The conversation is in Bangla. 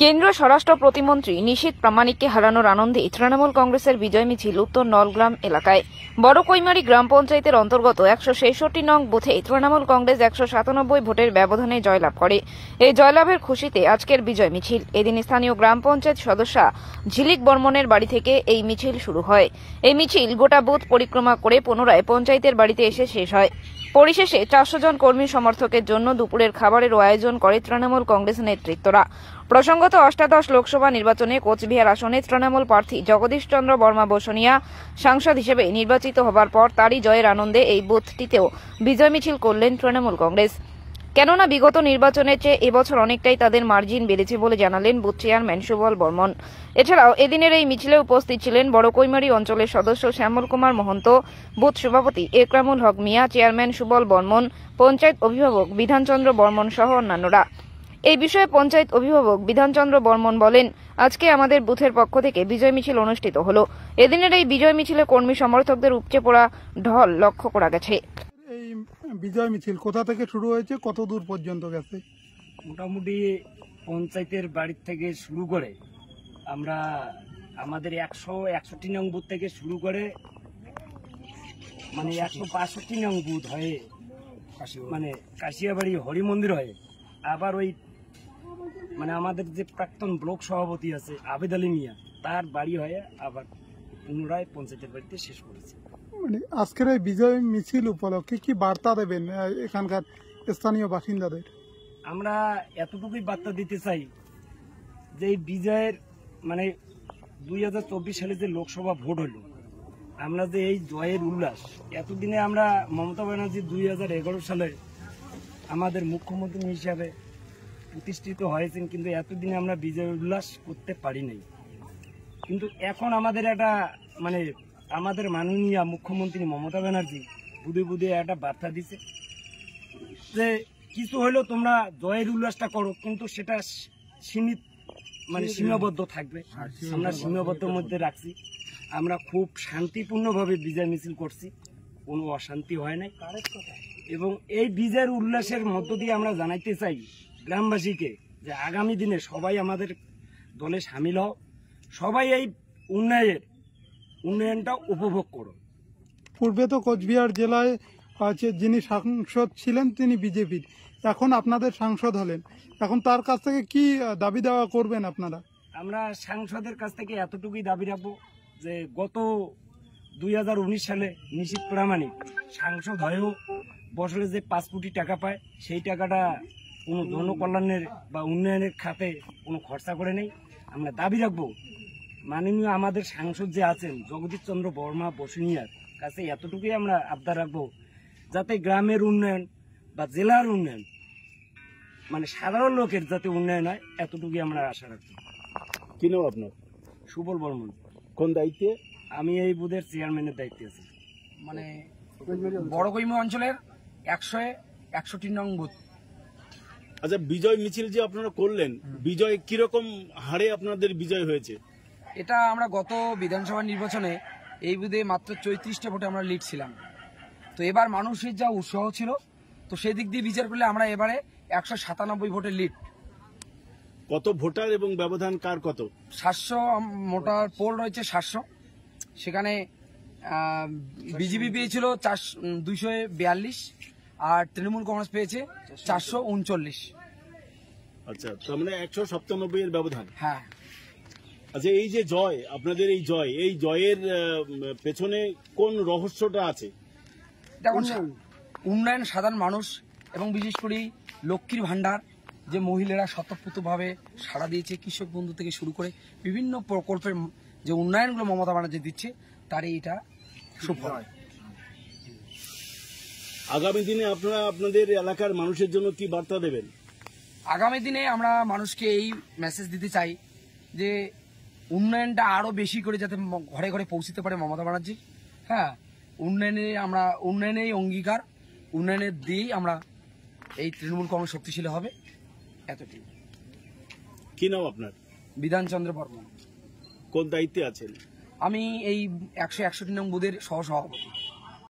কেন্দ্রীয় স্বরাষ্ট্র প্রতিমন্ত্রী নিশীত প্রামাণিককে হারানোর আনন্দে তৃণমূল কংগ্রেসের বিজয় মিছিল উত্তর নলগ্রাম এলাকায় বড় কৈমারি গ্রাম পঞ্চায়েতের অন্তর্গত একশো ছেষট্টি নং বুথে তৃণমূল কংগ্রেস একশো সাতানব্বই ভোটের ব্যবধানে জয়লাভ করে এই জয়লাভের খুশিতে আজকের বিজয় মিছিল এদিন স্থানীয় গ্রাম পঞ্চায়েত সদস্যা ঝিলিক বর্মনের বাড়ি থেকে এই মিছিল শুরু হয় এই মিছিল গোটা বুথ পরিক্রমা করে পুনরায় পঞ্চায়েতের বাড়িতে এসে শেষ হয় পরিশেষে চারশো জন কর্মী সমর্থকের জন্য দুপুরের খাবারের আয়োজন করে তৃণমূল কংগ্রেস নেতৃত্বরা প্রসঙ্গত অষ্টাদশ লোকসভা নির্বাচনে কোচবিহার আসনে তৃণমূল প্রার্থী জগদীশ চন্দ্র বর্মা বসনিয়া সাংসদ হিসেবে নির্বাচিত হবার পর তারই জয়ের আনন্দে এই বুথটিতেও বিজয় মিছিল করলেন তৃণমূল কংগ্রেস কেননা বিগত নির্বাচনের চেয়ে এবছর অনেকটাই তাদের মার্জিন বেড়েছে বলে জানালেন বুথ চেয়ারম্যান সুবল বর্মন এছাড়াও এদিনের এই মিছিলে উপস্থিত ছিলেন বড়কৈমারি অঞ্চলের সদস্য শ্যামল কুমার মহন্ত বুথ সভাপতি একরামুল হক মিয়া চেয়ারম্যান সুবল বর্মন পঞ্চায়েত অভিভাবক বিধানচন্দ্র বর্মন সহ অন্যান্যরা এই বিষয়ে পঞ্চায়েত অভিভাবক বিধানচন্দ্র বর্মন বলেন আজকে আমাদের বুথের পক্ষ থেকে বিজয় মিছিল অনুষ্ঠিত হল এদিনের এই বিজয় মিছিলে কর্মী সমর্থকদের উপচে পড়া ঢল লক্ষ্য করা গেছে বিজয় মিছিল কোথা থেকে শুরু হয়েছে কত দূর পর্যন্ত গেছে মোটামুটি পঞ্চায়েতের বাড়ির থেকে শুরু করে আমরা আমাদের একশো একষট্টি নং বুথ থেকে শুরু করে মানে একশো বাষট্টি নং বুথ হয়ে মানে কাশিয়াবাড়ি হরি মন্দির হয়ে আবার ওই মানে আমাদের যে প্রাক্তন ব্লক সভাপতি আছে আবেদ আলী মিয়া তার বাড়ি হয়ে আবার পুনরায় পঞ্চায়েতের বাড়িতে শেষ করেছে মানে আজকের এই বিজয় মিছিল উপলক্ষে কি বার্তা দেবেন এখানকার স্থানীয় বাসিন্দাদের আমরা এতটুকুই বার্তা দিতে চাই যে এই বিজয়ের মানে দুই সালে যে লোকসভা ভোট হলো আমরা যে এই জয়ের উল্লাস এতদিনে আমরা মমতা ব্যানার্জি দুই সালে আমাদের মুখ্যমন্ত্রী হিসাবে প্রতিষ্ঠিত হয়েছেন কিন্তু এতদিনে আমরা বিজয় উল্লাস করতে পারি নাই কিন্তু এখন আমাদের একটা মানে আমাদের মাননীয় মুখ্যমন্ত্রী মমতা ব্যানার্জি বুধে বুধে একটা বার্তা দিছে যে কিছু হলেও তোমরা জয়ের উল্লাসটা করো কিন্তু সেটা সীমিত মানে সীমাবদ্ধ থাকবে আমরা সীমাবদ্ধের মধ্যে রাখছি আমরা খুব শান্তিপূর্ণভাবে বিজয় মিছিল করছি কোনো অশান্তি হয় নাই এবং এই বিজয়ের উল্লাসের মধ্য দিয়ে আমরা জানাইতে চাই গ্রামবাসীকে যে আগামী দিনে সবাই আমাদের দলে সামিল হও সবাই এই উন্নয়নের উন্নয়নটা উপভোগ করুন পূর্বে তো কোচবিহার জেলায় আছে যিনি সাংসদ ছিলেন তিনি বিজেপির এখন আপনাদের সাংসদ হলেন এখন তার কাছ থেকে কি দাবি দেওয়া করবেন আপনারা আমরা সাংসদের কাছ থেকে এতটুকুই দাবি রাখবো যে গত দুই সালে নিশীত প্রামাণিক সাংসদ হয়েও বছরে যে পাঁচ কোটি টাকা পায় সেই টাকাটা কোনো জনকল্যাণের বা উন্নয়নের খাতে কোনো খরচা করে নেই আমরা দাবি রাখবো মাননীয় আমাদের সাংসদ যে আছেন জগদীশচন্দ্র বর্মা বসুনিয়ার কাছে এতটুকুই আমরা আবদার রাখবো যাতে গ্রামের উন্নয়ন বা জেলার উন্নয়ন মানে সাধারণ লোকের যাতে উন্নয়ন হয় এতটুকুই আমরা আশা রাখবো কি নাম আপনার সুবল বর্মন কোন দায়িত্বে আমি এই বুধের চেয়ারম্যানের দায়িত্বে আছি মানে বড় কৈম অঞ্চলের একশো একষট্টি নং বুথ আচ্ছা বিজয় মিছিল যে আপনারা করলেন বিজয় কিরকম হারে আপনাদের বিজয় হয়েছে এটা আমরা গত বিধানসভা নির্বাচনে এই বুধে মাত্র চৈত্রিশটা ভোটে আমরা লিড ছিলাম তো এবার মানুষের যা উৎসাহ ছিল তো সেদিক দিয়ে বিচার করলে আমরা এবারে একশো সাতানব্বই ভোটের লিড কত ভোটার এবং ব্যবধান কার কত সাতশো মোটার পোল রয়েছে সাতশো সেখানে বিজেপি পেয়েছিল চার দুইশো বিয়াল্লিশ আর তৃণমূল কংগ্রেস পেয়েছে চারশো উনচল্লিশ আচ্ছা তার মানে একশো সপ্তানব্বই এর ব্যবধান হ্যাঁ আচ্ছা এই যে জয় আপনাদের এই জয় এই জয়ের পেছনে কোন রহস্যটা আছে দেখুন উন্নয়ন সাধারণ মানুষ এবং বিশেষ করে লক্ষ্মীর ভাণ্ডার যে মহিলারা স্বতঃপ্রতভাবে সাড়া দিয়েছে কৃষক বন্ধু থেকে শুরু করে বিভিন্ন প্রকল্পের যে উন্নয়নগুলো মমতা ব্যানার্জি দিচ্ছে তারই এটা সুফল আগামী দিনে আপনারা আপনাদের এলাকার মানুষের জন্য কি বার্তা দেবেন আগামী দিনে আমরা মানুষকে এই মেসেজ দিতে চাই যে উন্নয়নটা আরও বেশি করে যাতে ঘরে ঘরে পৌঁছতে পারে মমতা ব্যানার্জি হ্যাঁ উন্নয়নে আমরা উন্নয়নেই অঙ্গীকার উন্নয়নের দিয়েই আমরা এই তৃণমূল কংগ্রেস শক্তিশালী হবে এতটুকু কি নাম আপনার বিধানচন্দ্র বর্মন কোন দায়িত্বে আছেন আমি এই একশো একষট্টি নং বুধের সহসভাপতি